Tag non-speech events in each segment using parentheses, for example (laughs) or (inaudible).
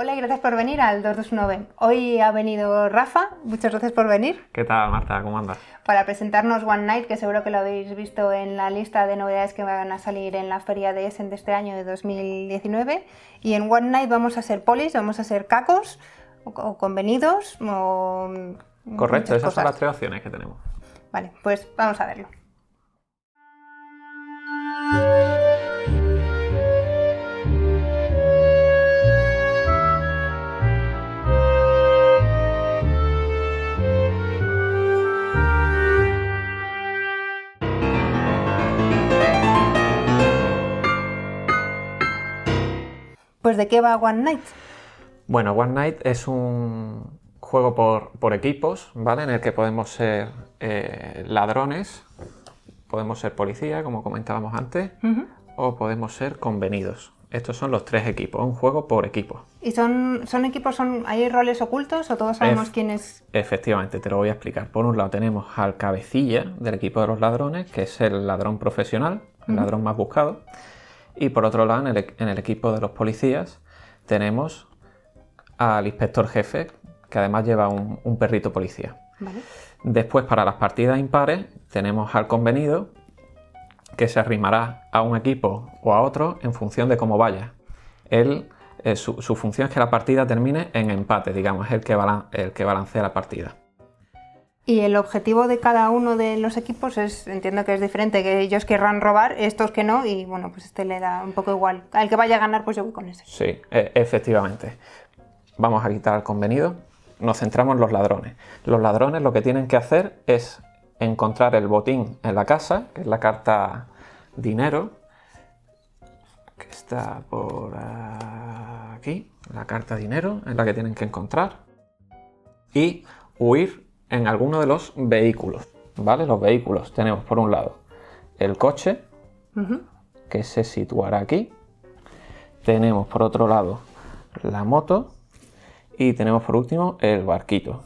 Hola y gracias por venir al 229. Hoy ha venido Rafa, muchas gracias por venir. ¿Qué tal, Marta? ¿Cómo andas? Para presentarnos One Night, que seguro que lo habéis visto en la lista de novedades que van a salir en la feria de Essen de este año de 2019. Y en One Night vamos a ser polis, vamos a ser cacos, o convenidos, Correcto, esas son las tres opciones que tenemos. Vale, pues vamos a verlo. Pues, ¿de qué va One Night? Bueno, One Night es un juego por, equipos, ¿vale? En el que podemos ser eh, ladrones, podemos ser policía, como comentábamos antes, o podemos ser convenidos. Estos son los tres equipos, un juego por equipo. ¿Y son, son equipos, son, hay roles ocultos o todos sabemos quiénes? quién es? Efectivamente, te lo voy a explicar. Por un lado tenemos al cabecilla del equipo de los ladrones, que es el ladrón profesional, el ladrón más buscado. Y por otro lado, e-, en el, equipo de los policías tenemos al inspector jefe, que además lleva un, perrito policía. Después, para las partidas impares, tenemos al convenido, que se arrimará a un equipo o a otro en función de cómo vaya. Él, eh, su, función es que la partida termine en empate, digamos, es el que balancea la partida. Y el objetivo de cada uno de los equipos es, entiendo que es diferente, que ellos querrán robar, estos que no, y bueno, pues este le da un poco igual. Al que vaya a ganar, pues yo voy con ese. Sí, e, efectivamente. Vamos a quitar el convenido. Nos centramos en los ladrones. Los ladrones lo que tienen que hacer es encontrar el botín en la casa, que es la carta dinero, que está por aquí, la carta dinero, es la que tienen que encontrar, y huir en alguno de los vehículos, ¿vale? Los vehículos tenemos por un lado el coche, que se situará aquí. Tenemos por otro lado la moto y tenemos por último el barquito.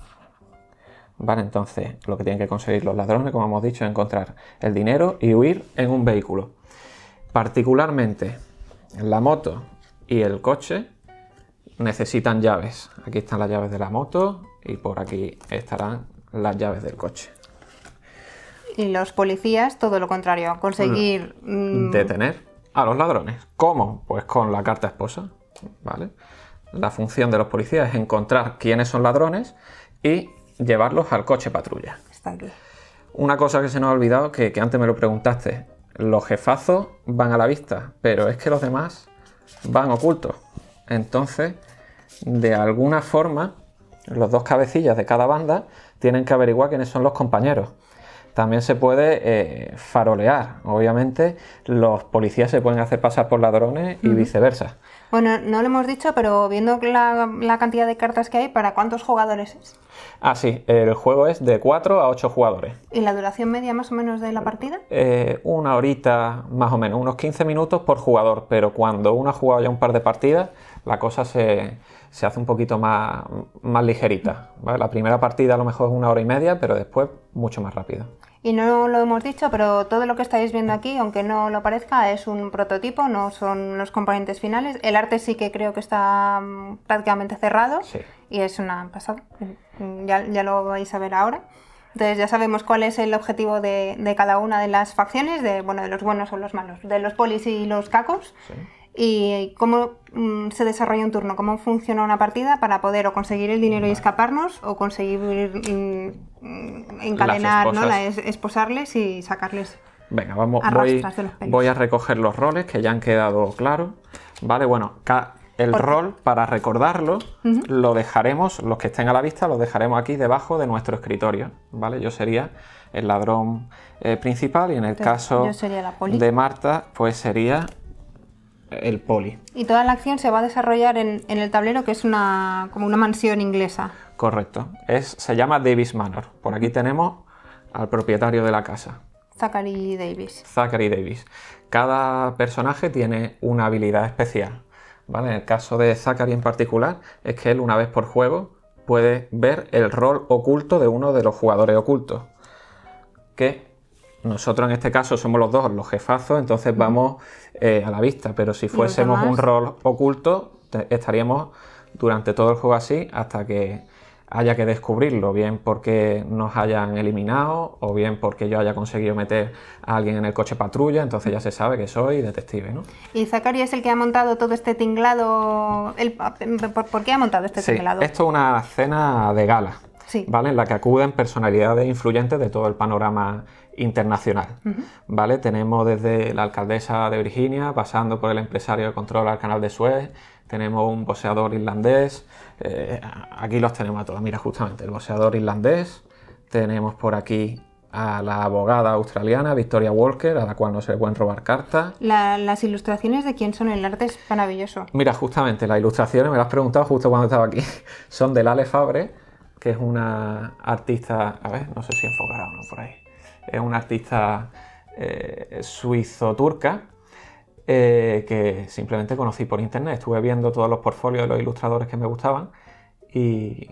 Vale, entonces lo que tienen que conseguir los ladrones, como hemos dicho, es encontrar el dinero y huir en un vehículo. Particularmente la moto y el coche necesitan llaves. Aquí están las llaves de la moto y por aquí estarán las llaves del coche. Y los policías, todo lo contrario, conseguir... Mm, Detener a los ladrones. ¿Cómo? Pues con la carta esposa, ¿vale? La función de los policías es encontrar quiénes son ladrones y llevarlos al coche patrulla. Está aquí. Una cosa que se nos ha olvidado, que, que antes me lo preguntaste, los jefazos van a la vista, pero es que los demás van ocultos. Entonces, de alguna forma, los dos cabecillas de cada banda tienen que averiguar quiénes son los compañeros. También se puede eh, farolear. Obviamente, los policías se pueden hacer pasar por ladrones y viceversa. Bueno, no lo hemos dicho, pero viendo la, cantidad de cartas que hay, ¿para cuántos jugadores es? Ah, sí, el juego es de 4 a 8 jugadores. ¿Y la duración media más o menos de la partida? Eh, una horita más o menos, unos 15 minutos por jugador, pero cuando uno ha jugado ya un par de partidas, la cosa se, hace un poquito más, más ligerita. La primera partida a lo mejor es una hora y media, pero después mucho más rápido. Y no lo hemos dicho, pero todo lo que estáis viendo aquí, aunque no lo parezca, es un prototipo, no son los componentes finales. El arte sí que creo que está mm, prácticamente cerrado y es una pasada. Ya, lo vais a ver ahora. Entonces ya sabemos cuál es el objetivo de, cada una de las facciones, de, bueno, de los buenos o los malos, de los polis y los cacos y cómo mm, se desarrolla un turno, cómo funciona una partida para poder o conseguir el dinero y escaparnos o conseguir mm, mm, encadenar, ¿no? es, esposarles y sacarles. Venga, vamos, voy, voy, a recoger los roles que ya han quedado claros. Vale, bueno, el rol, para recordarlo, lo dejaremos, los que estén a la vista, lo dejaremos aquí debajo de nuestro escritorio. ¿Vale? Yo sería el ladrón eh, principal y en el caso de Marta, pues sería el poli. Y toda la acción se va a desarrollar en, el tablero que es una, como una mansión inglesa. Correcto. Es, se llama Davis Manor. Por aquí tenemos al propietario de la casa. Zachary Davis. Zachary Davis. Cada personaje tiene una habilidad especial. ¿vale? En el caso de Zachary en particular, es que él una vez por juego puede ver el rol oculto de uno de los jugadores ocultos nosotros en este caso somos los dos los jefazos, entonces vamos eh, a la vista, pero si fuésemos un rol oculto, estaríamos durante todo el juego así hasta que haya que descubrirlo, bien porque nos hayan eliminado o bien porque yo haya conseguido meter a alguien en el coche patrulla, entonces ya se sabe que soy detective, ¿no? Y Zachary es el que ha montado todo este tinglado, ¿por, qué ha montado este tinglado? esto es una cena de gala, ¿vale? En la que acuden personalidades influyentes de todo el panorama internacional. ¿vale? Tenemos desde la alcaldesa de Virginia, pasando por el empresario que control Al canal de Suez, tenemos un boxeador irlandés, eh, aquí los tenemos a todos, mira justamente el boxeador irlandés, tenemos por aquí a la abogada australiana Victoria Walker, a la cual no se le pueden robar cartas. las ilustraciones de quién son el arte es maravilloso. Mira, justamente las ilustraciones, me las has preguntado justo cuando estaba aquí, (laughs) son de Lale Fabre, que es una artista, a ver, no sé si enfocará o no por ahí es una artista eh, suizo-turca eh, que simplemente conocí por internet. Estuve viendo todos los portfolios de los ilustradores que me gustaban y,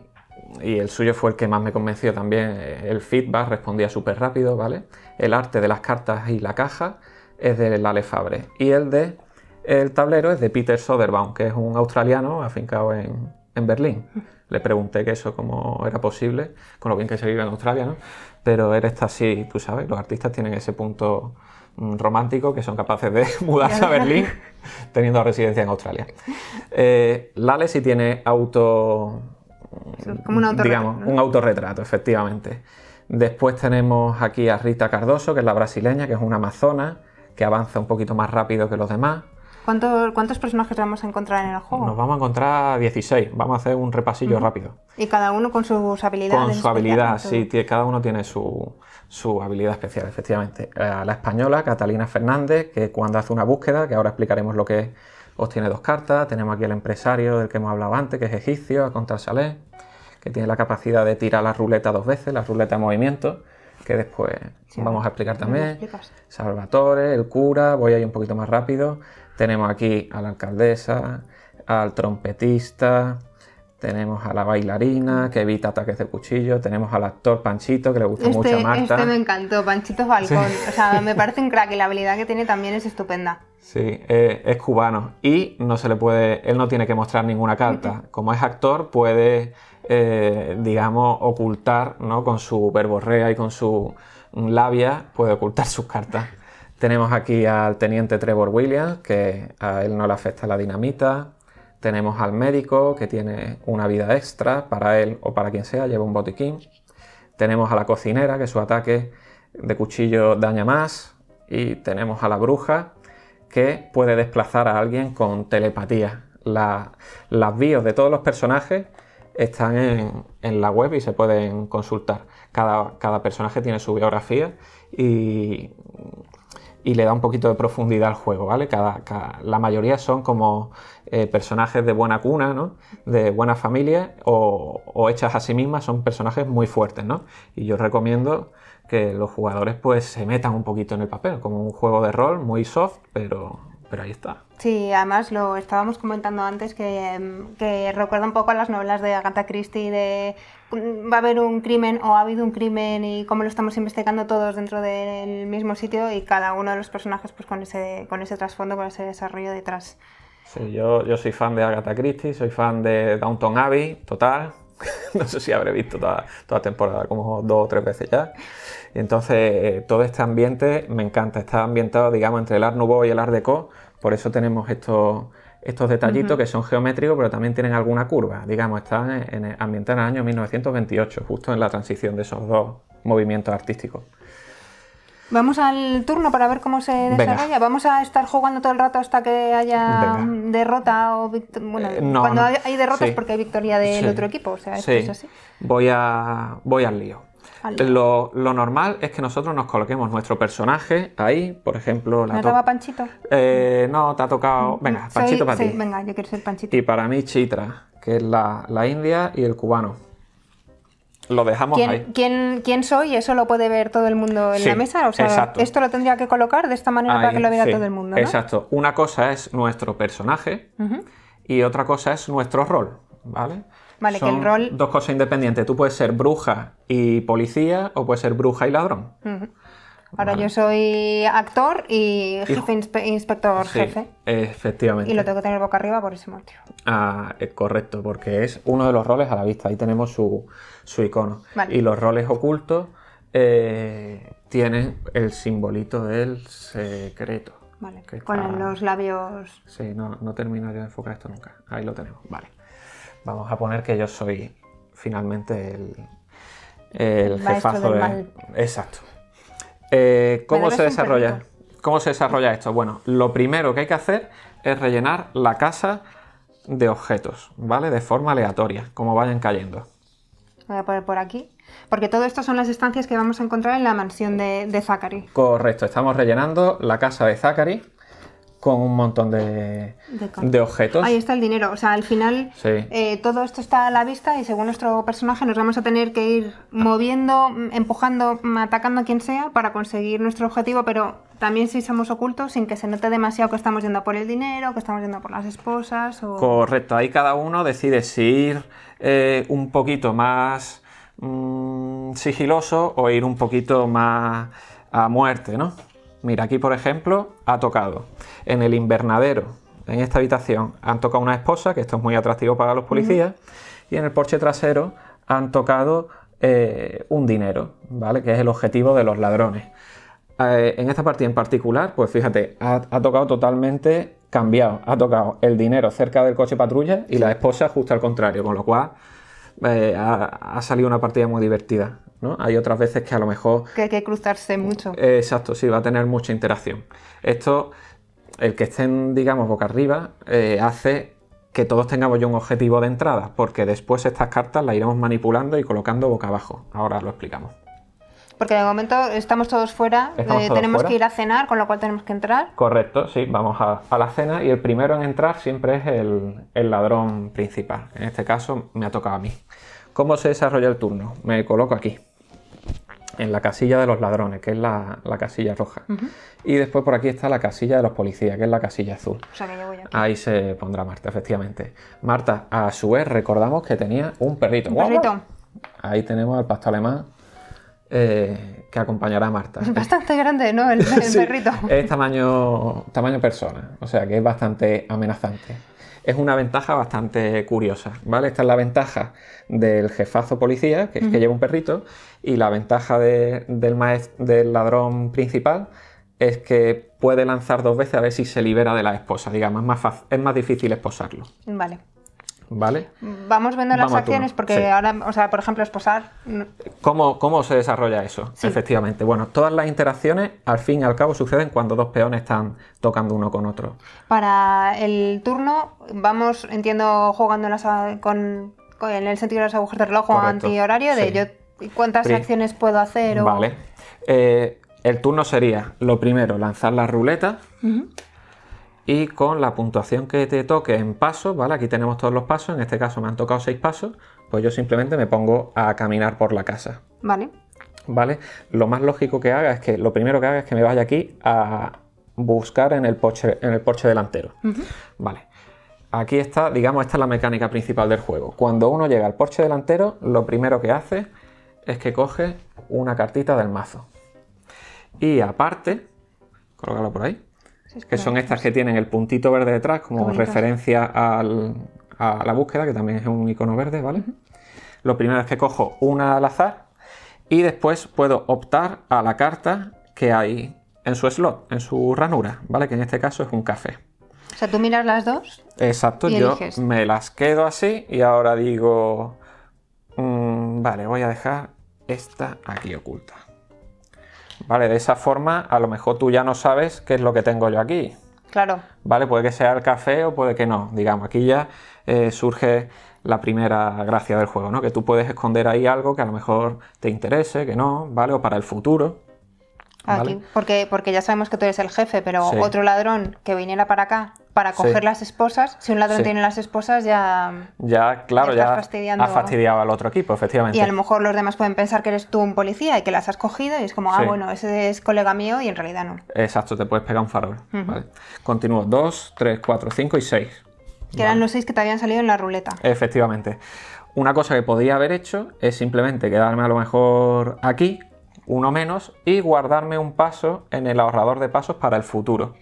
el suyo fue el que más me convenció también. El feedback respondía súper rápido, ¿vale? El arte de las cartas y la caja es de Lale Fabre y el de el tablero es de Peter Soderbaum, que es un australiano afincado en, Berlín. Le pregunté que eso cómo era posible, con lo bien que se vive en Australia, ¿no? pero eres así, tú sabes, los artistas tienen ese punto mm, romántico que son capaces de (laughs) mudarse a Berlín teniendo residencia en Australia. Eh, Lale sí tiene auto... Como un autorretrato. Digamos, un autorretrato, efectivamente. Después tenemos aquí a Rita Cardoso, que es la brasileña, que es una amazona, que avanza un poquito más rápido que los demás. ¿Cuántos personajes vamos a encontrar en el juego? Nos vamos a encontrar 16. Vamos a hacer un repasillo rápido. Y cada uno con sus habilidades. Con su habilidad, sí. Cada uno tiene su, habilidad especial, efectivamente. Eh, la española, Catalina Fernández, que cuando hace una búsqueda, que ahora explicaremos lo que es, obtiene dos cartas. Tenemos aquí el empresario del que hemos hablado antes, que es egipcio, a contar Salé, que tiene la capacidad de tirar la ruleta dos veces, la ruleta de movimiento que después vamos a explicar también. Salvatore, el cura, voy ahí un poquito más rápido. Tenemos aquí a la alcaldesa, al trompetista, tenemos a la bailarina que evita ataques de cuchillo, tenemos al actor Panchito que le gusta mucho a este, Marta. Este me encantó, Panchito balcón. O sea, (laughs) me parece un crack y la habilidad que tiene también es estupenda. Sí, eh, es cubano y no se le puede, él no tiene que mostrar ninguna carta. (laughs) Como es actor puede, eh, digamos, ocultar, ¿no? Con su verborrea y con su labia puede ocultar sus cartas. Tenemos aquí al teniente Trevor Williams, que a él no le afecta la dinamita. Tenemos al médico, que tiene una vida extra para él o para quien sea, lleva un botiquín. Tenemos a la cocinera, que su ataque de cuchillo daña más. Y tenemos a la bruja, que puede desplazar a alguien con telepatía. las bios de todos los personajes están en, la web y se pueden consultar. Cada, cada personaje tiene su biografía y y le da un poquito de profundidad al juego, ¿vale? Cada, la mayoría son como eh, personajes de buena cuna, ¿no? De buena familia o, o, hechas a sí mismas, son personajes muy fuertes, ¿no? Y yo recomiendo que los jugadores pues se metan un poquito en el papel, como un juego de rol muy soft, pero pero ahí está. Sí, además lo estábamos comentando antes em, que, recuerda un poco a las novelas de Agatha Christie de mm, va a haber un crimen o ha habido un crimen y cómo lo estamos investigando todos dentro del mismo sitio y cada uno de los personajes pues con ese, con ese trasfondo, con ese desarrollo detrás. Sí, yo, yo soy fan de Agatha Christie, soy fan de Downton Abbey, total. (laughs) no sé si habré visto toda, toda temporada, como dos o tres veces ya. entonces eh, todo este ambiente me encanta, está ambientado, digamos, entre el Art Nouveau y el Art Deco por eso tenemos estos, estos detallitos que son geométricos, pero también tienen alguna curva. Digamos, están en, en, en el año 1928, justo en la transición de esos dos movimientos artísticos. Vamos al turno para ver cómo se desarrolla. Vamos a estar jugando todo el rato hasta que haya derrota o bueno, eh, cuando hay derrotas porque hay victoria del otro equipo, o sea, es así. Voy a voy al lío. Lo, normal es que nosotros nos coloquemos nuestro personaje ahí, por ejemplo... La ¿Me Panchito? Eh, no, te ha tocado... Mm, venga, mm, Panchito para ti. Venga, yo quiero ser Panchito. Y para mí Chitra, que es la, india y el cubano. Lo dejamos ¿Quién, ahí. ¿quién, soy? Eso lo puede ver todo el mundo en la mesa. O sea, esto lo tendría que colocar de esta manera para que lo vea todo el mundo. Exacto. Una cosa es nuestro personaje y otra cosa es nuestro rol, ¿vale? el rol... Dos cosas independientes. Tú puedes ser bruja y policía o puedes ser bruja y ladrón. Ahora yo soy actor y jefe inspector jefe. Efectivamente. Y lo tengo que tener boca arriba por ese motivo. Ah, es eh, correcto, porque es uno de los roles a la vista. Ahí tenemos su, su icono. Y los roles ocultos eh, tienen el simbolito del secreto. Vale. Con los labios. Sí, no, no terminaría de enfocar esto nunca. Ahí lo tenemos. Vale. Vamos a poner que yo soy finalmente el, jefazo. Del Exacto. Eh, ¿Cómo se desarrolla? ¿Cómo se desarrolla esto? Bueno, lo primero que hay que hacer es rellenar la casa de objetos, ¿vale? De forma aleatoria, como vayan cayendo. Voy a poner por aquí. Porque todo esto son las estancias que vamos a encontrar en la mansión de, de Zachary. Correcto, estamos rellenando la casa de Zachary con un montón de, objetos. Ahí está el dinero. O sea, al final eh, todo esto está a la vista y según nuestro personaje nos vamos a tener que ir moviendo, empujando, atacando a quien sea para conseguir nuestro objetivo, pero también si somos ocultos sin que se note demasiado que estamos yendo por el dinero, que estamos yendo por las esposas. Correcto, ahí cada uno decide si ir eh, un poquito más mm, sigiloso o ir un poquito más a muerte, ¿no? Mira, aquí por ejemplo ha tocado en el invernadero, en esta habitación, han tocado una esposa, que esto es muy atractivo para los policías, y en el porche trasero han tocado eh, un dinero, ¿vale? Que es el objetivo de los ladrones. Eh, en esta partida en particular, pues fíjate, ha, tocado totalmente cambiado. Ha tocado el dinero cerca del coche patrulla y la esposa justo al contrario, con lo cual eh, ha salido una partida muy divertida. Hay otras veces que a lo mejor... Que hay que cruzarse mucho. Eh, exacto, sí, va a tener mucha interacción. Esto, el que estén, digamos, boca arriba, eh, hace que todos tengamos ya un objetivo de entrada, porque después estas cartas las iremos manipulando y colocando boca abajo. Ahora lo explicamos. Porque de momento estamos todos fuera, eh, tenemos que ir a cenar, con lo cual tenemos que entrar. Correcto, sí, vamos a, la cena y el primero en entrar siempre es el, el, ladrón principal. En este caso me ha tocado a mí. ¿Cómo se desarrolla el turno? Me coloco aquí en la casilla de los ladrones, que es la, casilla roja. Y después por aquí está la casilla de los policías, que es la casilla azul. Ahí se pondrá Marta, efectivamente. Marta, a su vez, recordamos que tenía un perrito. perrito. Ahí tenemos al pasto alemán. Eh, que acompañará a Marta. (laughs) Bastante grande, ¿no? El, (laughs) perrito. Es tamaño, tamaño persona, o sea que es bastante amenazante. Es una ventaja bastante curiosa, ¿vale? Esta es la ventaja del jefazo policía, que es que lleva un perrito, y la ventaja del, del ladrón principal es que puede lanzar dos veces a ver si se libera de la esposa, digamos, es más, es más difícil esposarlo. Vale. ¿vale? Vamos viendo las acciones porque ahora, o sea, por ejemplo, esposar... ¿Cómo, cómo se desarrolla eso? Efectivamente. Bueno, todas las interacciones al fin y al cabo suceden cuando dos peones están tocando uno con otro. Para el turno vamos, entiendo, jugando en las, en el sentido de las agujas de reloj antihorario, de yo cuántas acciones puedo hacer Vale. Eh, el turno sería, lo primero, lanzar la ruleta y con la puntuación que te toque en pasos, ¿vale? Aquí tenemos todos los pasos, en este caso me han tocado seis pasos, pues yo simplemente me pongo a caminar por la casa. Vale. Vale, lo más lógico que haga es que lo primero que haga es que me vaya aquí a buscar en el porche, en el delantero. Vale. Aquí está, digamos, esta es la mecánica principal del juego. Cuando uno llega al porche delantero, lo primero que hace es que coge una cartita del mazo. Y aparte, colócalo por ahí, que son estas que tienen el puntito verde detrás como referencia a la búsqueda, que también es un icono verde, ¿vale? Lo primero es que cojo una al azar y después puedo optar a la carta que hay en su slot, en su ranura, ¿vale? Que en este caso es un café. O sea, tú miras las dos. Exacto, yo me las quedo así y ahora digo, mm, vale, voy a dejar esta aquí oculta. Vale, de esa forma a lo mejor tú ya no sabes qué es lo que tengo yo aquí. Claro. Vale, puede que sea el café o puede que no. Digamos, aquí ya eh, surge la primera gracia del juego, ¿no? Que tú puedes esconder ahí algo que a lo mejor te interese, que no, ¿vale? O para el futuro. porque, porque ya sabemos que tú eres el jefe, pero otro ladrón que viniera para acá para coger las esposas. Si un lado no tiene las esposas, ya. Ya, claro, ya. Ha fastidiado al otro equipo, efectivamente. Y a lo mejor los demás pueden pensar que eres tú un policía y que las has cogido y es como, ah, bueno, ese es colega mío y en realidad no. Exacto, te puedes pegar un farol. vale. Continúo: dos, tres, cuatro, cinco y seis. Que eran los seis que te habían salido en la ruleta. Efectivamente. Una cosa que podía haber hecho es simplemente quedarme a lo mejor aquí, uno menos, y guardarme un paso en el ahorrador de pasos para el futuro.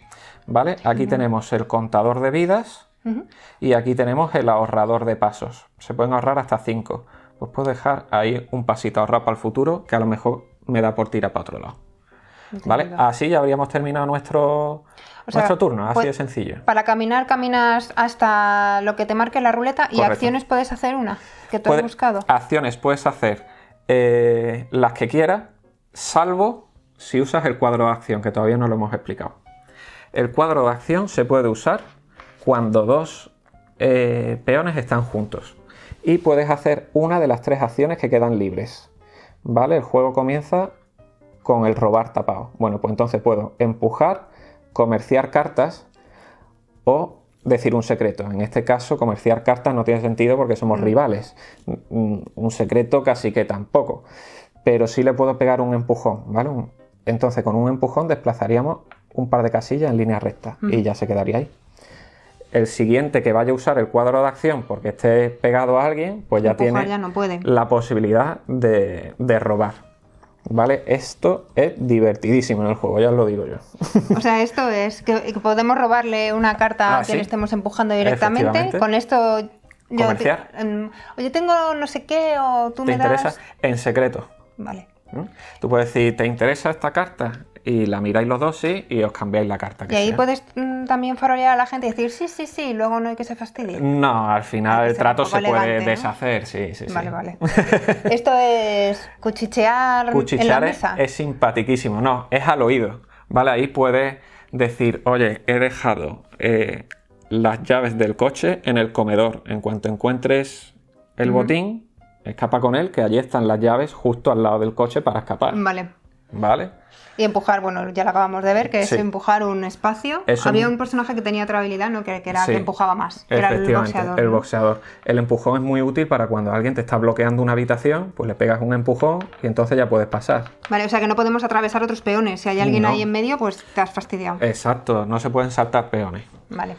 ¿Vale? Aquí tenemos el contador de vidas y aquí tenemos el ahorrador de pasos. Se pueden ahorrar hasta 5. Pues puedo dejar ahí un pasito ahorrado para el futuro que a lo mejor me da por tira para otro lado. ¿Vale? Así ya habríamos terminado nuestro, turno, así pues, de sencillo. Para caminar, caminas hasta lo que te marque la ruleta y acciones puedes hacer una que tú has buscado. Acciones puedes hacer eh, las que quieras, salvo si usas el cuadro de acción, que todavía no lo hemos explicado. El cuadro de acción se puede usar cuando dos eh, peones están juntos y puedes hacer una de las tres acciones que quedan libres. ¿Vale? El juego comienza con el robar tapado. Bueno, pues entonces puedo empujar, comerciar cartas o decir un secreto. En este caso, comerciar cartas no tiene sentido porque somos mm. rivales. Mm, mm, un secreto casi que tampoco. Pero sí le puedo pegar un empujón, ¿vale? Un, entonces, con un empujón desplazaríamos un par de casillas en línea recta y ya se quedaría ahí. El siguiente que vaya a usar el cuadro de acción porque esté pegado a alguien, pues ya tiene la posibilidad de, robar. ¿Vale? Esto es divertidísimo en el juego, ya os lo digo yo. O sea, esto es que podemos robarle una carta ah, a quien estemos empujando directamente. Con esto. Yo em, tengo no sé qué, o tú ¿Te me interesa? En secreto. Vale. Tú puedes decir, ¿te interesa esta carta? Y la miráis los dos, sí, y os cambiáis la carta. y ahí puedes mm, también farolear a la gente y decir, sí, sí, sí, y luego no hay que se fastidie. No, al final el trato se puede deshacer, sí, sí, sí. vale. (laughs) Esto es cuchichear, cuchichear Es, es simpaticísimo, no, es al oído. Vale, ahí puedes decir, oye, he dejado eh, las llaves del coche en el comedor. En cuanto encuentres el botín, Escapa con él, que allí están las llaves justo al lado del coche para escapar. Vale. Vale. Y empujar, bueno, ya lo acabamos de ver, que es empujar un espacio. Había un personaje que tenía otra habilidad, ¿no? Que, era que empujaba más. el boxeador. El empujón es muy útil para cuando alguien te está bloqueando una habitación, pues le pegas un empujón y entonces ya puedes pasar. Vale, o sea que no podemos atravesar otros peones. Si hay alguien ahí en medio, pues te has fastidiado. Exacto, no se pueden saltar peones. Vale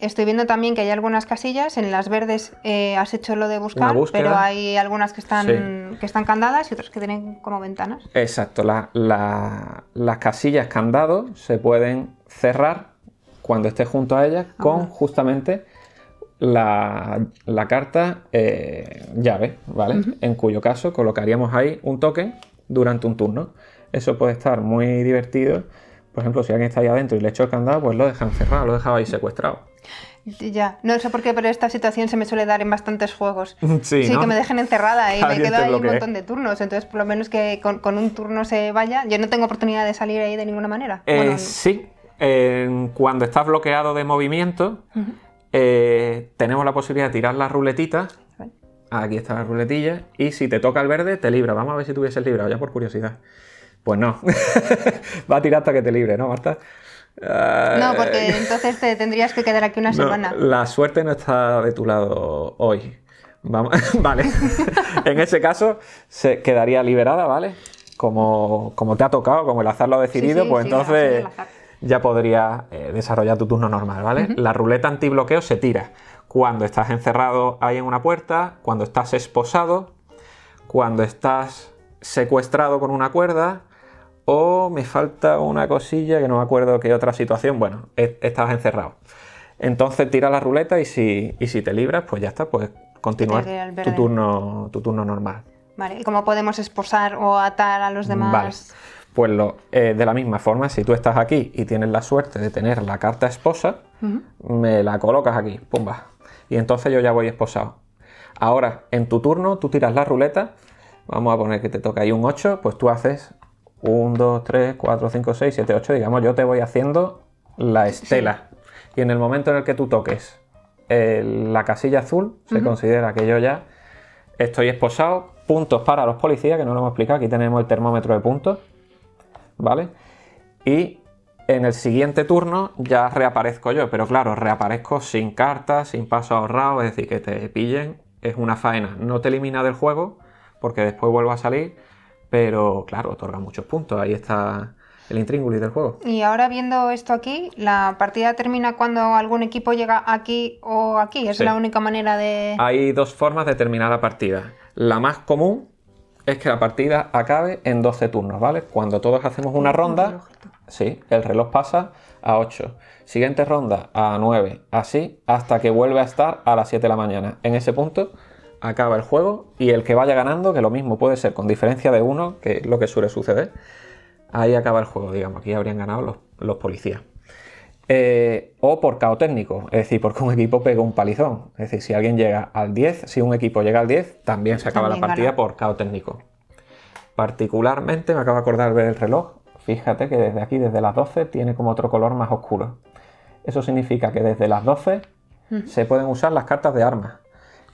estoy viendo también que hay algunas casillas, en las verdes eh, has hecho lo de buscar, pero hay algunas que están, candadas y otras que tienen como ventanas. Exacto, las casillas candado se pueden cerrar cuando estés junto a ellas ah, con justamente la, carta eh, llave, ¿vale? En cuyo caso colocaríamos ahí un token durante un turno. Eso puede estar muy divertido por ejemplo, si alguien está ahí adentro y le echo el candado, pues lo dejan cerrado, lo dejaba ahí mm. secuestrado. Ya, no sé por qué, pero esta situación se me suele dar en bastantes juegos. (laughs) Sí, que me dejen encerrada y me quedo ahí un montón de turnos. Entonces, por lo menos que con, un turno se vaya, yo no tengo oportunidad de salir ahí de ninguna manera. Eh, sí, cuando estás bloqueado de movimiento, eh, tenemos la posibilidad de tirar la ruletita. Aquí está la ruletilla. Y si te toca el verde, te libra. Vamos a ver si tuviese librado, ya por curiosidad. Pues no. (laughs) Va a tirar hasta que te libre, ¿no, Marta? no, eh, porque (laughs) entonces te tendrías que quedar aquí una semana. La suerte no está de tu lado hoy. (laughs) vale. en ese caso, se quedaría liberada, ¿vale? Como, te ha tocado, como el azar lo ha decidido, pues entonces ya podría eh, desarrollar tu turno normal, ¿vale? La ruleta antibloqueo se tira cuando estás encerrado ahí en una puerta, cuando estás esposado, cuando estás secuestrado con una cuerda, o me falta una cosilla que no me acuerdo qué otra situación, bueno, e, estabas encerrado. Entonces tira la ruleta y si, si te libras, pues ya está, pues continuar tu turno, tu turno normal. Vale, ¿y cómo podemos esposar o atar a los mm, demás? Pues lo, eh, de la misma forma, si tú estás aquí y tienes la suerte de tener la carta esposa, me la colocas aquí, pumba. Y entonces yo ya voy esposado. Ahora, en tu turno, tú tiras la ruleta, vamos a poner que te toca ahí un 8, pues tú haces 1, 2, 3, 4, 5, 6, 7, 8, digamos, yo te voy haciendo la estela. Y en el momento en el que tú toques la casilla azul, se considera que yo ya estoy esposado. Puntos para los policías, que no lo hemos explicado, aquí tenemos el termómetro de puntos, ¿vale? Y en el siguiente turno ya reaparezco yo, pero claro, reaparezco sin cartas, sin paso ahorrado, es decir, que te pillen, es una faena, no te elimina del juego, porque después vuelvo a salir pero claro, otorga muchos puntos. Ahí está el intríngulis del juego. Y ahora viendo esto aquí, ¿la partida termina cuando algún equipo llega aquí o aquí? ¿Es la única manera de...? Hay dos formas de terminar la partida. La más común es que la partida acabe en 12 turnos, ¿vale? Cuando todos hacemos una ronda, sí, el reloj pasa a 8. Siguiente ronda a 9, así hasta que vuelve a estar a las 7 de la mañana. En ese punto acaba el juego y el que vaya ganando, que lo mismo puede ser con diferencia de uno, que es lo que suele suceder, ahí acaba el juego, digamos, aquí habrían ganado los, policías. Eh, o por caos técnico, es decir, porque un equipo pega un palizón. Es decir, si alguien llega al 10, si un equipo llega al 10, también se acaba la partida por caos técnico. Particularmente, me acabo de acordar ver el reloj, fíjate que desde aquí, desde las 12, tiene como otro color más oscuro. Eso significa que desde las 12 se pueden usar las cartas de armas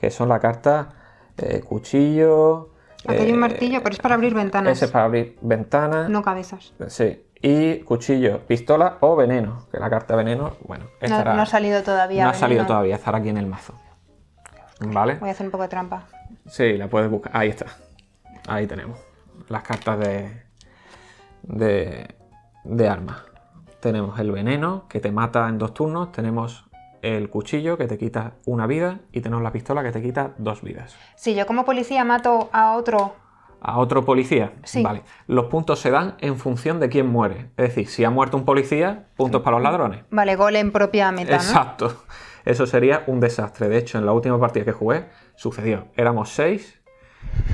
que son la carta eh, cuchillo. hay un eh, martillo, pero es para abrir ventanas. Ese es para abrir ventanas. No cabezas. Sí. Y cuchillo, pistola o veneno. Que la carta veneno, bueno, no, ha salido todavía. No ha salido todavía, estará aquí en el mazo. ¿Vale? Voy a hacer un poco de trampa. Sí, la puedes buscar. Ahí está. Ahí tenemos. Las cartas de. de. de armas. Tenemos el veneno, que te mata en dos turnos. Tenemos el cuchillo que te quita una vida y tenemos la pistola que te quita dos vidas. Si yo como policía mato a otro... A otro policía. Sí. Vale. Los puntos se dan en función de quién muere. Es decir, si ha muerto un policía, puntos para los ladrones. Vale, gol en propia meta. Exacto. Eso sería un desastre. De hecho, en la última partida que jugué, sucedió. Éramos seis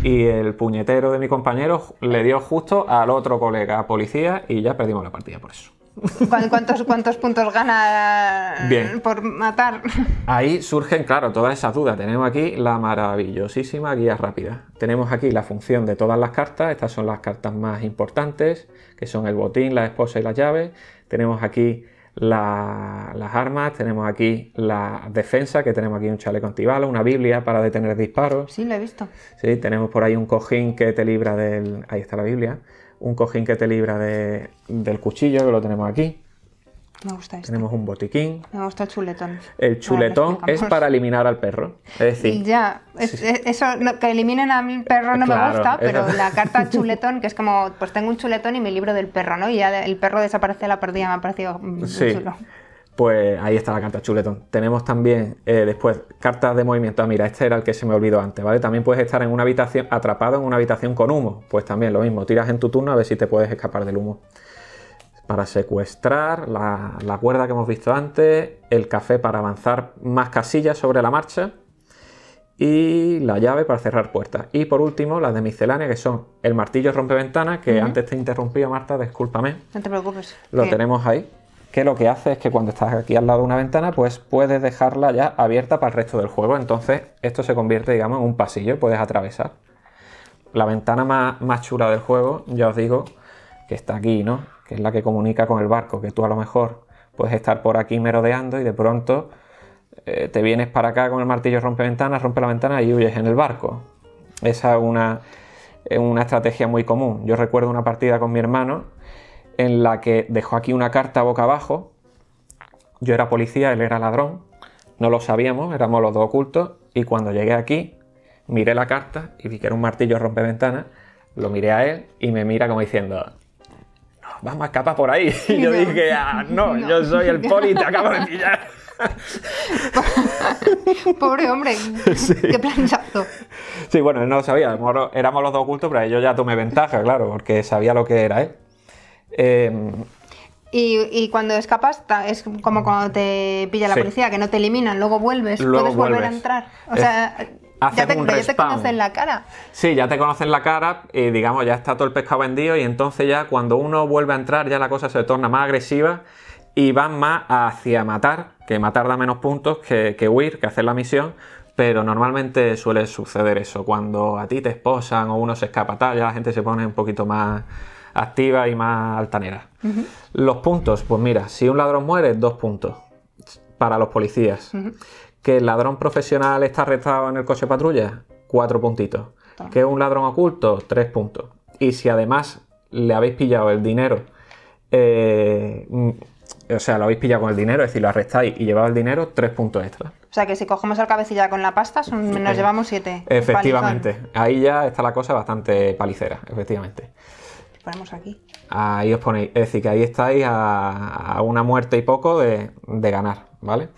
y el puñetero de mi compañero le dio justo al otro colega policía y ya perdimos la partida por eso. ¿Cuántos, puntos gana por matar? Ahí surgen, claro, todas esas dudas. Tenemos aquí la maravillosísima guía rápida. Tenemos aquí la función de todas las cartas. Estas son las cartas más importantes, que son el botín, la esposa y las llaves. Tenemos aquí las armas, tenemos aquí la defensa, que tenemos aquí un chaleco antibalo, una biblia para detener disparos. Sí, lo he visto. Sí, tenemos por ahí un cojín que te libra del... Ahí está la biblia un cojín que te libra del cuchillo, que lo tenemos aquí. Me gusta este. Tenemos un botiquín. Me gusta el chuletón. El chuletón es para eliminar al perro. Es decir. Ya, eso, que eliminen a mi perro no me gusta, pero (laughs) la carta chuletón, que es como, pues tengo un chuletón y mi libro del perro, ¿no? Y ya el perro desaparece a la partida, me ha parecido mm, sí. chulo pues ahí está la carta chuletón. Tenemos también eh, después cartas de movimiento. Ah, mira, este era el que se me olvidó antes, ¿vale? También puedes estar en una habitación, atrapado en una habitación con humo. Pues también lo mismo, tiras en tu turno a ver si te puedes escapar del humo. Para secuestrar, la, cuerda que hemos visto antes, el café para avanzar más casillas sobre la marcha y la llave para cerrar puertas. Y por último, las de miscelánea, que son el martillo rompeventana, que antes te interrumpía, Marta, discúlpame. No te preocupes. Lo tenemos ahí que lo que hace es que cuando estás aquí al lado de una ventana, pues puedes dejarla ya abierta para el resto del juego. Entonces, esto se convierte, digamos, en un pasillo y puedes atravesar. La ventana más, más chula del juego, ya os digo, que está aquí, ¿no? Que es la que comunica con el barco, que tú a lo mejor puedes estar por aquí merodeando y de pronto eh, te vienes para acá con el martillo rompe ventana, rompe la ventana y huyes en el barco. Esa es una, una estrategia muy común. Yo recuerdo una partida con mi hermano en la que dejó aquí una carta boca abajo. Yo era policía, él era ladrón, no lo sabíamos, éramos los dos ocultos, y cuando llegué aquí, miré la carta y vi que era un martillo rompeventana, lo miré a él y me mira como diciendo, vamos a escapar por ahí. (laughs) Y yo dije, ah, no, yo soy el poli te acabo de (laughs) pillar. (laughs) Pobre hombre, qué planchazo. Sí, bueno, él no lo sabía, éramos los dos ocultos, pero yo ya tomé ventaja, claro, porque sabía lo que era él. Em, y, cuando escapas, es como cuando te pilla la policía, que no te eliminan, luego vuelves, puedes volver a entrar. O sea, ya te, conocen la cara. Sí, ya te conocen la cara y digamos, ya está todo el pescado vendido y entonces ya cuando uno vuelve a entrar ya la cosa se torna más agresiva y van más hacia matar, que matar da menos puntos que, huir, que hacer la misión, pero normalmente suele suceder eso, cuando a ti te esposan o uno se escapa tal, ya la gente se pone un poquito más activa y más altanera. Los puntos, pues mira, si un ladrón muere, dos puntos para los policías. Que el ladrón profesional está arrestado en el coche patrulla, cuatro puntitos. Que un ladrón oculto, tres puntos. Y si además le habéis pillado el dinero, eh, o sea, lo habéis pillado con el dinero, es decir, lo arrestáis y lleváis el dinero, tres puntos extra. O sea, que si cogemos al cabecilla con la pasta, nos eh, llevamos siete. Efectivamente. Ahí ya está la cosa bastante palicera, efectivamente. Ahí os ponéis, es decir, que ahí estáis a, una muerte y poco de, ganar, ¿vale?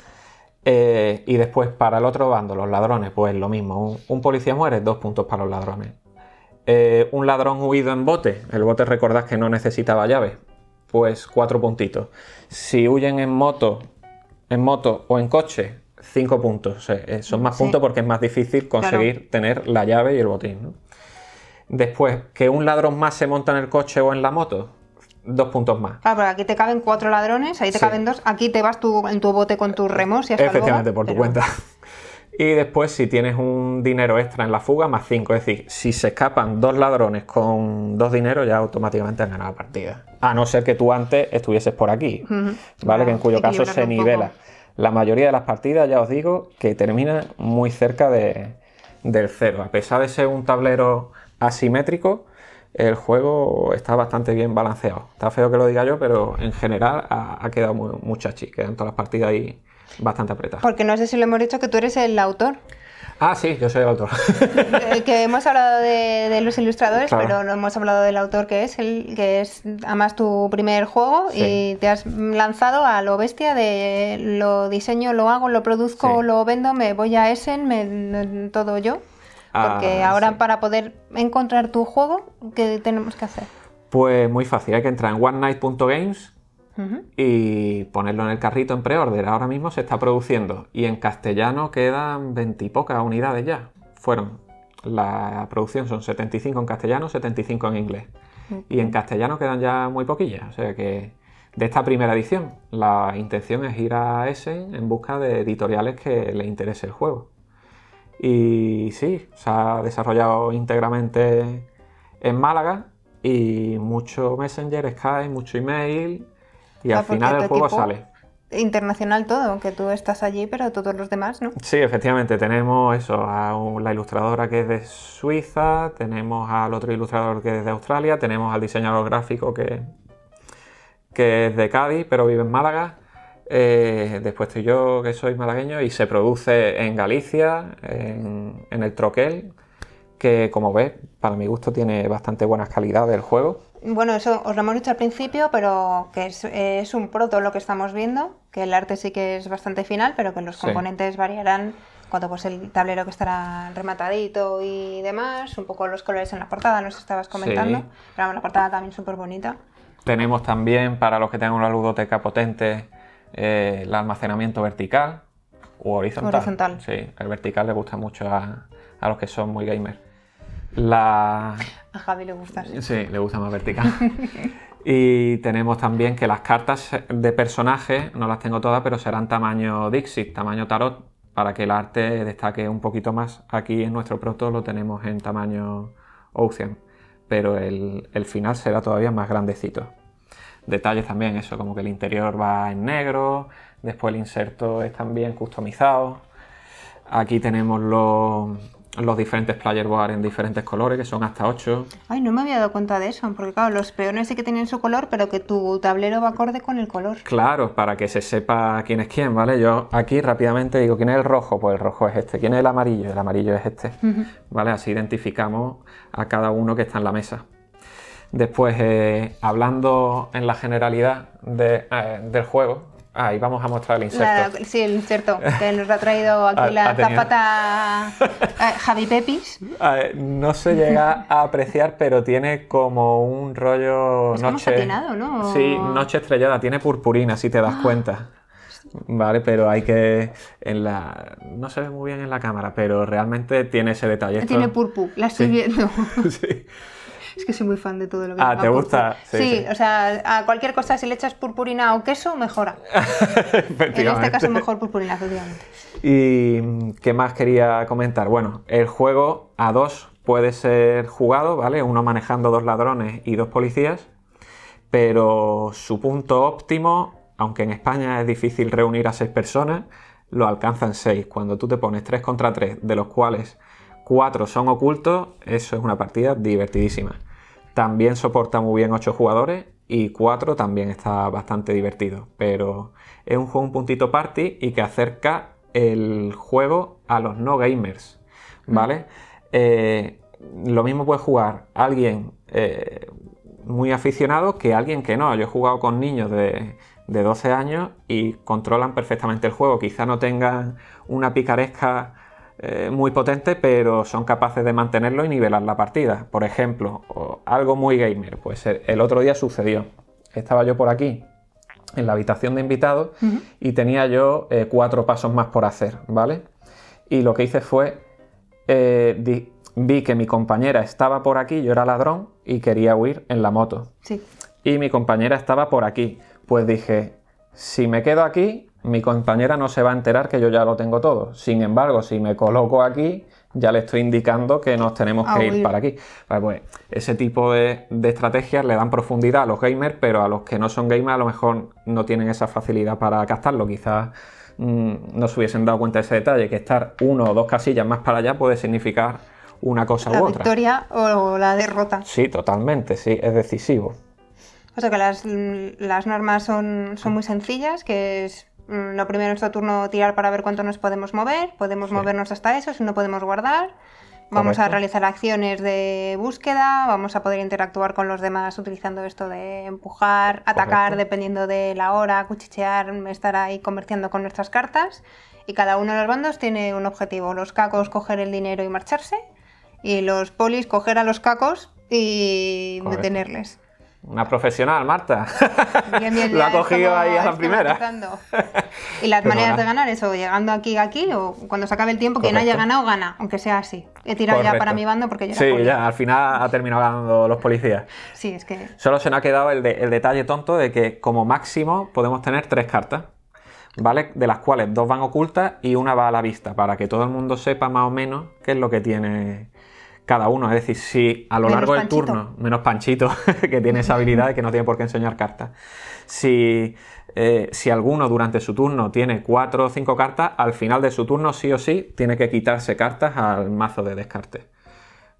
Eh, y después para el otro bando, los ladrones, pues lo mismo, un, policía muere, dos puntos para los ladrones. Eh, un ladrón huido en bote, el bote recordad que no necesitaba llave, pues cuatro puntitos. Si huyen en moto, en moto o en coche, cinco puntos. Eh, son más puntos porque es más difícil conseguir tener la llave y el botín. ¿no? Después, que un ladrón más se monta en el coche o en la moto, dos puntos más. Claro, pero aquí te caben cuatro ladrones, ahí te caben dos, aquí te vas tú en tu bote con tus remos y hasta Efectivamente, por tu cuenta. (laughs) Y después, si tienes un dinero extra en la fuga, más cinco. Es decir, si se escapan dos ladrones con dos dineros, ya automáticamente han ganado la partida. A no ser que tú antes estuvieses por aquí, ¿vale? que en cuyo caso se nivela. La mayoría de las partidas, ya os digo, que termina muy cerca del cero. A pesar de ser un tablero asimétrico, el juego está bastante bien balanceado. Está feo que lo diga yo, pero en general ha, quedado muy, chachi. quedan todas las partidas ahí bastante apretadas. Porque no sé si lo hemos dicho que tú eres el autor. Ah, sí, yo soy el autor. Eh, que hemos hablado de, los ilustradores, pero no hemos hablado del autor que es, el, que es además tu primer juego y te has lanzado a lo bestia de lo diseño, lo hago, lo produzco, lo vendo, me voy a Essen, me, todo yo. Porque ah, ahora para poder encontrar tu juego, ¿qué tenemos que hacer? Pues muy fácil, hay que entrar en onenight.games y ponerlo en el carrito en pre Ahora mismo se está produciendo y en castellano quedan veintipocas unidades ya. Fueron la producción son 75 en castellano, 75 en inglés. Y en castellano quedan ya muy poquillas. O sea que de esta primera edición, la intención es ir a ese en busca de editoriales que le interese el juego. Y sí, se ha desarrollado íntegramente en Málaga y mucho Messenger, Skype, mucho email y ah, al final el juego sale. Internacional todo, aunque tú estás allí, pero todos los demás, ¿no? Sí, efectivamente, tenemos eso, a la ilustradora que es de Suiza, tenemos al otro ilustrador que es de Australia, tenemos al diseñador gráfico que, que es de Cádiz, pero vive en Málaga, eh, después estoy yo, que soy malagueño, y se produce en Galicia, en, el Troquel, que como ves, para mi gusto tiene bastante buenas calidades el juego. Bueno, eso os lo hemos dicho al principio, pero que es, un proto lo que estamos viendo, que el arte sí que es bastante final, pero que los componentes variarán cuando pues el tablero que estará rematadito y demás, un poco los colores en la portada, nos estabas comentando, pero la portada también súper bonita. Tenemos también, para los que tengan una ludoteca potente, eh, el almacenamiento vertical o horizontal. Sí, el vertical le gusta mucho a, los que son muy gamers. A Javi le gusta. Sí, le gusta más vertical. (laughs) y tenemos también que las cartas de personaje, no las tengo todas, pero serán tamaño Dixit, tamaño tarot, para que el arte destaque un poquito más. Aquí en nuestro proto lo tenemos en tamaño Ocean, pero el final será todavía más grandecito detalles también, eso, como que el interior va en negro, después el inserto es también customizado. Aquí tenemos los, los diferentes player boards en diferentes colores, que son hasta 8. Ay, no me había dado cuenta de eso, porque claro, los peones sí que tienen su color, pero que tu tablero va acorde con el color. Claro, para que se sepa quién es quién, ¿vale? Yo aquí rápidamente digo, ¿quién es el rojo? Pues el rojo es este. ¿Quién es el amarillo? El amarillo es este. ¿Vale? Así identificamos a cada uno que está en la mesa. Después, eh, hablando en la generalidad eh, del juego, ahí vamos a mostrar el inserto. sí, el inserto, que nos ha traído (laughs) aquí la zapata (laughs) eh, Javi Pepis. no se llega a apreciar, pero tiene como un rollo noche. Como ¿no? Sí, noche estrellada, tiene purpurina, si te das ah. cuenta. Vale, pero hay que. En la, no se ve muy bien en la cámara, pero realmente tiene ese detalle. Tiene purpú, la estoy viendo. (laughs) sí. Es que soy muy fan de todo lo que Ah, ¿te gusta? Sí, o sea, a cualquier cosa si le echas purpurina o queso, mejora. (laughs) en este caso, mejor purpurina, efectivamente. ¿Y qué más quería comentar? Bueno, el juego a dos puede ser jugado, ¿vale? Uno manejando dos ladrones y dos policías, pero su punto óptimo, aunque en España es difícil reunir a seis personas, lo alcanzan seis. Cuando tú te pones tres contra tres, de los cuales Cuatro son ocultos, eso es una partida divertidísima. También soporta muy bien 8 jugadores y 4 también está bastante divertido, pero es un juego un puntito party y que acerca el juego a los no gamers, mm. ¿vale? Eh, lo mismo puede jugar alguien eh, muy aficionado que alguien que no. Yo he jugado con niños de, de 12 años y controlan perfectamente el juego. Quizá no tengan una picaresca eh, muy potente, pero son capaces de mantenerlo y nivelar la partida. Por ejemplo, algo muy gamer, pues el otro día sucedió. Estaba yo por aquí, en la habitación de invitados, y tenía yo eh, cuatro pasos más por hacer, ¿vale? Y lo que hice fue, eh, vi que mi compañera estaba por aquí, yo era ladrón, y quería huir en la moto. Y mi compañera estaba por aquí. Pues dije, si me quedo aquí, mi compañera no se va a enterar que yo ya lo tengo todo. Sin embargo, si me coloco aquí, ya le estoy indicando que nos tenemos ah, que ir para aquí. Ah, pues, ese tipo de, estrategias le dan profundidad a los gamers, pero a los que no son gamers a lo mejor no tienen esa facilidad para captarlo. Quizás mm, no se hubiesen dado cuenta de ese detalle, que estar uno o dos casillas más para allá puede significar una cosa u otra. La victoria o la derrota. Sí, totalmente, sí, es decisivo. O sea que las, normas son mm. muy sencillas, que es Mm, lo primero en nuestro turno tirar para ver cuánto nos podemos mover, podemos movernos hasta eso, si no podemos guardar. Vamos a realizar acciones de búsqueda, vamos a poder interactuar con los demás utilizando esto de empujar, atacar dependiendo de la hora, cuchichear, estar ahí comerciando con nuestras cartas. Y cada uno de los bandos tiene un objetivo. Los cacos coger el dinero y marcharse. Y los polis coger a los cacos y detenerles. Una profesional, Marta. (laughs) Lo ha cogido ahí a la primera. ¿Y las (laughs) maneras de ganar eso? ¿Llegando aquí aquí? ¿O cuando se acabe el tiempo, quien haya ganado, gana? Aunque sea así. He tirado ya para mi bando porque yo Sí, ya, al final ha terminado ganando los policías. Sí, es que. Solo se nos ha quedado el, el detalle tonto de que, como máximo, podemos tener tres cartas. ¿Vale? De las cuales dos van ocultas y una va a la vista, para que todo el mundo sepa más o menos qué es lo que tiene cada uno. Es decir, si a lo largo del turno, menos Panchito, (laughs) que tiene esa habilidad y que no tiene por qué enseñar cartas, eh, si, alguno durante su turno tiene cuatro o cinco cartas, al final de su turno sí o sí tiene que quitarse cartas al mazo de descarte.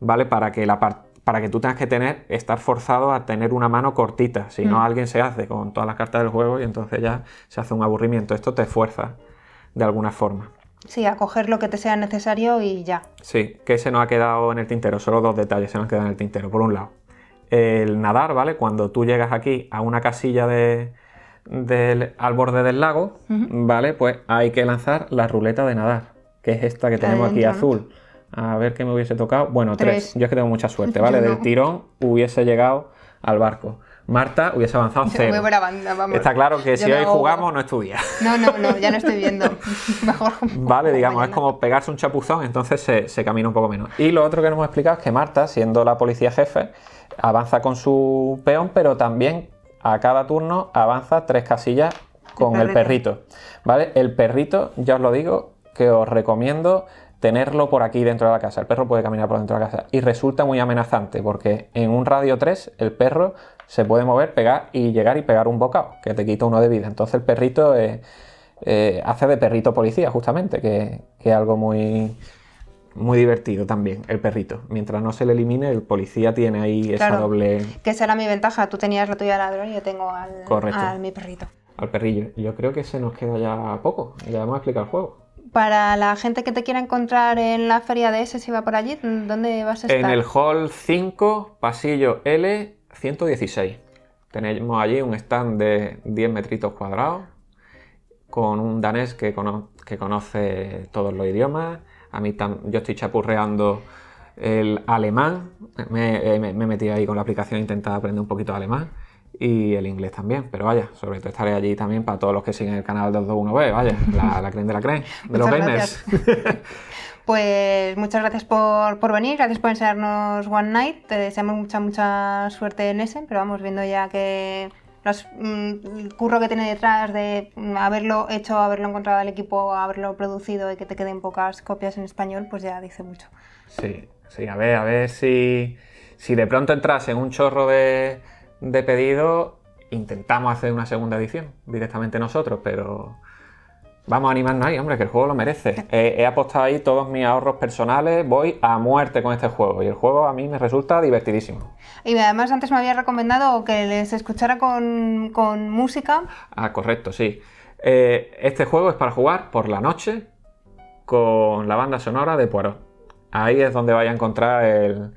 ¿Vale? Para que la para que tú tengas que tener, estar forzado a tener una mano cortita. Si no, mm. alguien se hace con todas las cartas del juego y entonces ya se hace un aburrimiento. Esto te esfuerza de alguna forma. Sí, a coger lo que te sea necesario y ya. Sí, que se nos ha quedado en el tintero, solo dos detalles se nos quedan en el tintero. Por un lado, el nadar, ¿vale? Cuando tú llegas aquí a una casilla de, del, al borde del lago, ¿vale? Pues hay que lanzar la ruleta de nadar, que es esta que tenemos aquí azul. A ver qué me hubiese tocado. Bueno, tres. Yo es que tengo mucha suerte, (laughs) ¿vale? Del tirón hubiese llegado al barco. Marta hubiese avanzado (laughs) cero. Está claro que si hoy jugamos no estudia. No, no, no, ya no estoy viendo. (laughs) (laughs) Mejor. Vale, digamos, es como pegarse un chapuzón, entonces se, camina un poco menos. Y lo otro que nos hemos explicado es que Marta, siendo la policía jefe, avanza con su peón, pero también a cada turno avanza tres casillas con el el perrito. ¿Vale? El perrito, ya os lo digo, que os recomiendo tenerlo por aquí dentro de la casa. El perro puede caminar por dentro de la casa. Y resulta muy amenazante porque en un radio 3 el perro se puede mover, pegar y llegar y pegar un bocado, que te quita uno de vida. Entonces el perrito eh, eh, hace de perrito policía, justamente, que, que, es algo muy, muy divertido también, el perrito. Mientras no se le elimine, el policía tiene ahí esa doble... Que será mi ventaja, tú tenías la tuya ladrón y yo tengo al, al mi perrito. Al perrillo. Yo creo que se nos queda ya poco, ya a explicar el juego para la gente que te quiera encontrar en la feria de ese, si va por allí, ¿dónde vas a estar? En el hall 5, pasillo L, 116. Tenemos allí un stand de 10 metritos cuadrados con un danés que, conoce todos los idiomas. A mí yo estoy chapurreando el alemán. Eh, me, he metido ahí con la aplicación e intentado aprender un poquito de alemán. Y el inglés también, pero vaya, sobre todo estaré allí también para todos los que siguen el canal 221B, vaya, la, creen de la creen, de (laughs) los gamers. (laughs) Pues muchas gracias por, por venir, gracias por enseñarnos One Night. Te deseamos mucha, mucha suerte en ese, pero vamos viendo ya que mm, el curro que tiene detrás de mm, haberlo hecho, haberlo encontrado el equipo, haberlo producido y que te queden pocas copias en español, pues ya dice mucho. Sí, sí, a ver, a ver si, si de pronto entras en un chorro de, de pedido, intentamos hacer una segunda edición directamente nosotros, pero Vamos a animarnos ahí, hombre, que el juego lo merece. (laughs) Eh, he apostado ahí todos mis ahorros personales, voy a muerte con este juego y el juego a mí me resulta divertidísimo. Y además antes me había recomendado que les escuchara con, música. Ah, correcto, sí. Eh, este juego es para jugar por la noche con la banda sonora de Poirot. Ahí es donde vaya a encontrar el,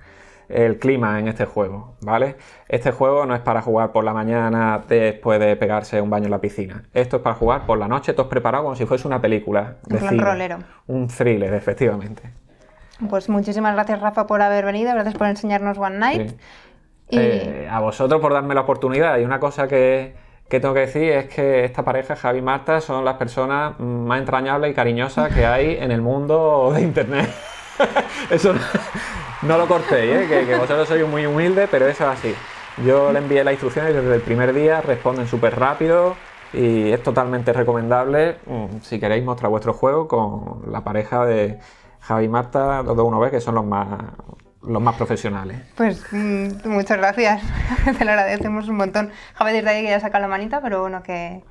el clima en este juego, ¿vale? Este juego no es para jugar por la mañana después de pegarse un baño en la piscina. Esto es para jugar por la noche, todo preparado como si fuese una película. un rolero. Un thriller, efectivamente. Pues muchísimas gracias, Rafa, por haber venido. Gracias por enseñarnos One Night. Eh, a vosotros por darme la oportunidad. Y una cosa que, que tengo que decir es que esta pareja, Javi y Marta, son las personas más entrañables y cariñosas que hay en el mundo de Internet. (laughs) eso no lo cortéis, ¿eh? que, vosotros sois muy humildes, pero eso es así. Yo le envié las instrucciones desde el primer día, responden súper rápido y es totalmente recomendable mm, si queréis mostrar vuestro juego con la pareja de Javi y Marta, los dos uno ve que son los más los más profesionales. Pues mm, muchas gracias, (laughs) te lo agradecemos un montón. Javi desde ahí que ya saca la manita, pero bueno, que,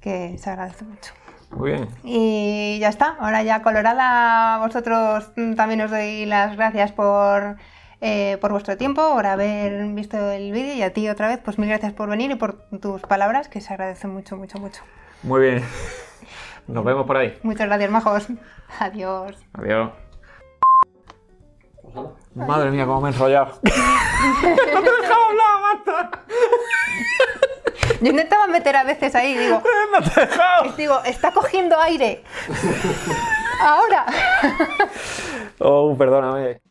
que se agradece mucho. Muy bien. Y ya está. Ahora ya Colorada, A vosotros también os doy las gracias eh, por, vuestro tiempo, por haber visto el vídeo y a ti otra vez, pues mil gracias por venir y por tus palabras, que se agradecen mucho, mucho, mucho. Muy bien. Nos vemos por ahí. Muchas gracias, majos. Adiós. Adiós. Madre mía, cómo me he enrollado. (laughs) (laughs) ¡No te dejaba hablar, yo intentaba meter a veces ahí, digo. (laughs) Digo, está cogiendo aire. Ahora. Oh, perdóname.